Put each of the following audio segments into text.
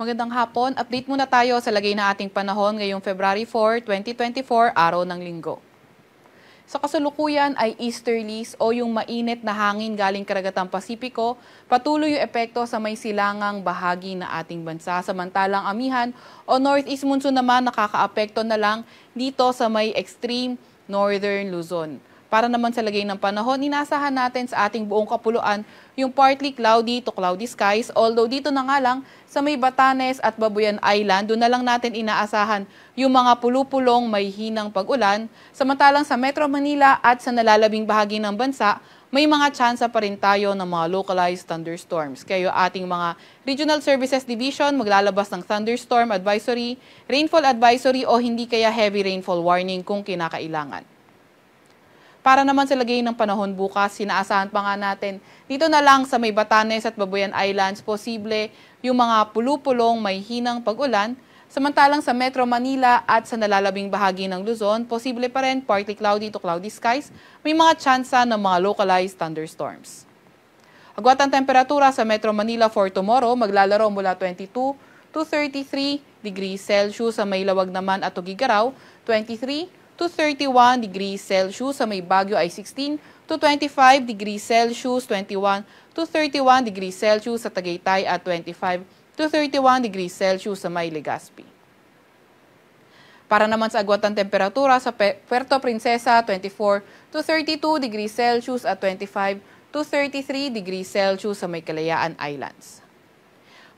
Magandang hapon. Update muna tayo sa lagay na ating panahon ngayong February 4, 2024, araw ng linggo. Sa kasalukuyan ay easterlies o yung mainit na hangin galing karagatang Pasipiko, patuloy yung epekto sa may silangang bahagi na ating bansa. Samantalang amihan o northeast monsoon naman nakakaapekto na lang dito sa may extreme northern Luzon. Para naman sa lagay ng panahon, inaasahan natin sa ating buong kapuluan yung partly cloudy to cloudy skies. Although dito na nga lang sa may Batanes at Babuyan Island, doon na lang natin inaasahan yung mga pulupulong may hinang pag-ulan. Samantalang sa Metro Manila at sa nalalabing bahagi ng bansa, may mga chance pa rin tayo ng mga localized thunderstorms. Kaya yung ating mga Regional Services Division maglalabas ng thunderstorm advisory, rainfall advisory o hindi kaya heavy rainfall warning kung kinakailangan para naman sa lagay ng panahon bukas, sinaasahan pa nga natin. Dito na lang sa may Batanes at Babuyan Islands, posible yung mga pulupulong may hinang pag-ulan. Samantalang sa Metro Manila at sa nalalabing bahagi ng Luzon, posible pa rin partly cloudy to cloudy skies, may mga tsansa ng mga localized thunderstorms. Agwat ang temperatura sa Metro Manila for tomorrow, maglalaro mula 22 to 33 degrees Celsius sa may lawag naman at Tugigaraw, 23 to 31 degrees Celsius. Sa may Baguio ay 16 to 25 degrees Celsius, 21 to 31 degrees Celsius. Sa Tagaytay at 25 to 31 degrees Celsius sa may Legazpi. Para naman sa agwatang temperatura sa Puerto Princesa, 24 to 32 degrees Celsius at 25 to 33 degrees Celsius sa may Kalayaan Islands.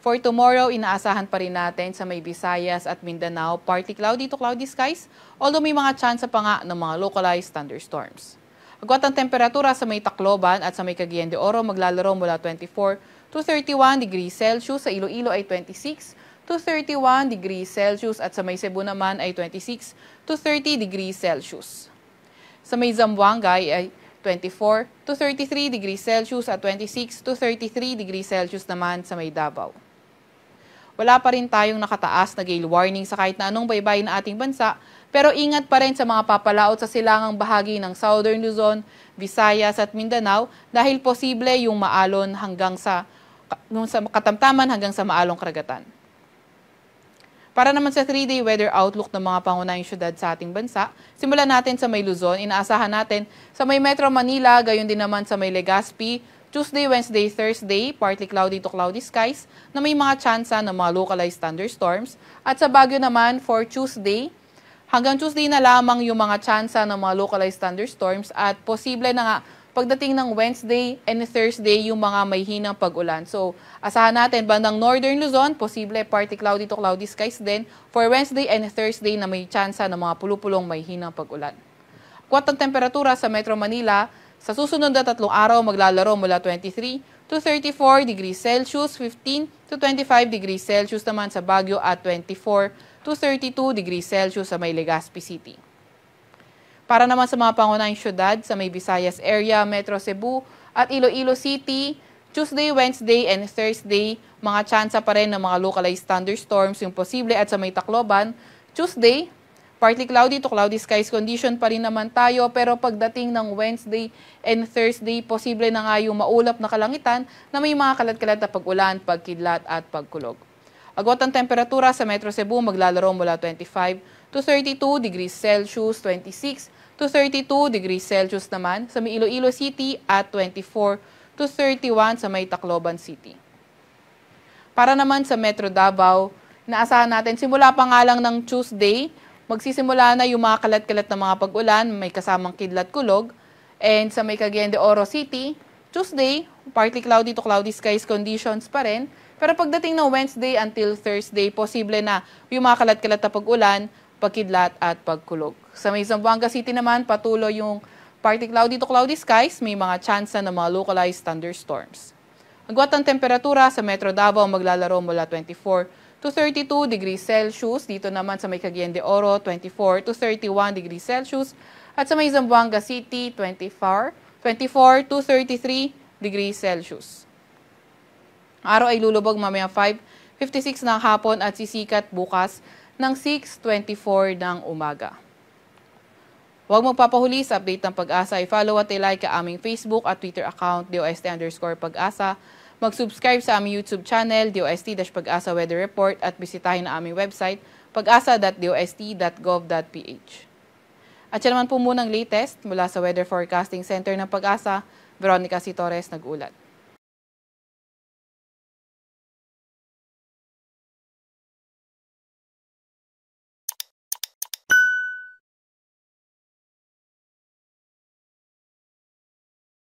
For tomorrow, inaasahan pa rin natin sa may Visayas at Mindanao, party cloudy to cloudy skies, although may mga chance pa nga ng mga localized thunderstorms. Agwat ang temperatura sa may Tacloban at sa may Cagayan de Oro maglalaro mula 24 to 31 degrees Celsius, sa Iloilo ay 26 to 31 degrees Celsius at sa may Cebu naman ay 26 to 30 degrees Celsius. Sa may Zamboanga ay 24 to 33 degrees Celsius at 26 to 33 degrees Celsius naman sa may Davao wala pa rin tayong nakataas na gale warning sa kahit na anong baybay na ating bansa, pero ingat pa rin sa mga papalaot sa silangang bahagi ng Southern Luzon, Visayas at Mindanao dahil posible yung maalon hanggang sa, sa katamtaman hanggang sa maalong karagatan. Para naman sa 3-day weather outlook ng mga pangunahing syudad sa ating bansa, simulan natin sa may Luzon. Inaasahan natin sa may Metro Manila, gayon din naman sa may Legazpi, Tuesday, Wednesday, Thursday, partly cloudy to cloudy skies na may mga tsansa ng mga localized thunderstorms. At sa Baguio naman, for Tuesday, hanggang Tuesday na lamang yung mga tsansa ng mga localized thunderstorms at posible na nga pagdating ng Wednesday and Thursday yung mga may hinang pag-ulan. So, asahan natin bandang Northern Luzon, posible partly cloudy to cloudy skies din for Wednesday and Thursday na may tsansa ng mga pulupulong may hinang pag-ulan. Kwat ang temperatura sa Metro Manila, sa susunod na tatlong araw, maglalaro mula 23 to 34 degrees Celsius, 15 to 25 degrees Celsius naman sa Baguio at 24 to 32 degrees Celsius sa may City. Para naman sa mga pangunahing syudad sa may Visayas area, Metro Cebu at Iloilo City, Tuesday, Wednesday, and Thursday, mga chance pa rin ng mga localized thunderstorms yung posible at sa may Tacloban, Tuesday, Partly cloudy to cloudy skies condition pa rin naman tayo pero pagdating ng Wednesday and Thursday, posible na nga yung maulap na kalangitan na may mga kalat-kalat na pag-ulan, pagkidlat at pagkulog. Agwat ang temperatura sa Metro Cebu maglalaro mula 25 to 32 degrees Celsius, 26 to 32 degrees Celsius naman sa Iloilo City at 24 to 31 sa may Tacloban City. Para naman sa Metro Davao, naasahan natin simula pa nga lang ng Tuesday, Magsisimula na yung mga kalat-kalat na mga pag-ulan, may kasamang kidlat kulog. And sa may de Oro City, Tuesday, partly cloudy to cloudy skies conditions pa rin. Pero pagdating na Wednesday until Thursday, posible na yung mga kalat-kalat na pag-ulan, pagkidlat at pagkulog. Sa may Zamboanga City naman, patuloy yung partly cloudy to cloudy skies, may mga chance na mga localized thunderstorms. Agwat ang temperatura sa Metro Davao maglalaro mula 24 to 32 degrees Celsius. Dito naman sa may de Oro, 24 to 31 degrees Celsius. At sa may City, 24, 24 to 33 degrees Celsius. Araw ay lulubog mamaya 5.56 ng hapon at sisikat bukas ng 6.24 ng umaga. Huwag magpapahuli sa update ng pag-asa. I-follow at i-like ang aming Facebook at Twitter account, DOST underscore pag-asa Mag-subscribe sa aming YouTube channel, DOST-Pag-asa Weather Report at bisitahin ang aming website, pagasa.dost.gov.ph. At siya naman po munang latest mula sa Weather Forecasting Center ng Pag-asa, Veronica C. Torres nag-ulat.